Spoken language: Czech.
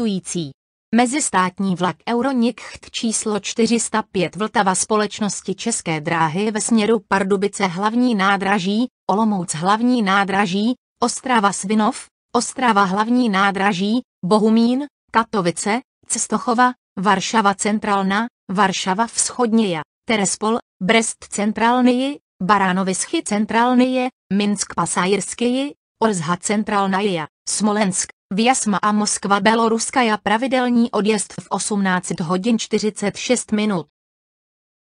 cestující. Mezistátní vlak Euronikht číslo 405 Vltava společnosti České dráhy ve směru Pardubice hlavní nádraží, Olomouc hlavní nádraží, Ostrava Svinov, Ostrava hlavní nádraží, Bohumín, Katovice, Cestochova, Varšava centralna, Varšava Vschodněja, Terespol, Brest centralnyi, Baránovischy centralnyi, Minsk pasajirskyi, Orzha centralnaja, Smolensk, Vjasma a Moskva Beloruska je pravidelný odjezd v 18 hodin 46 minut.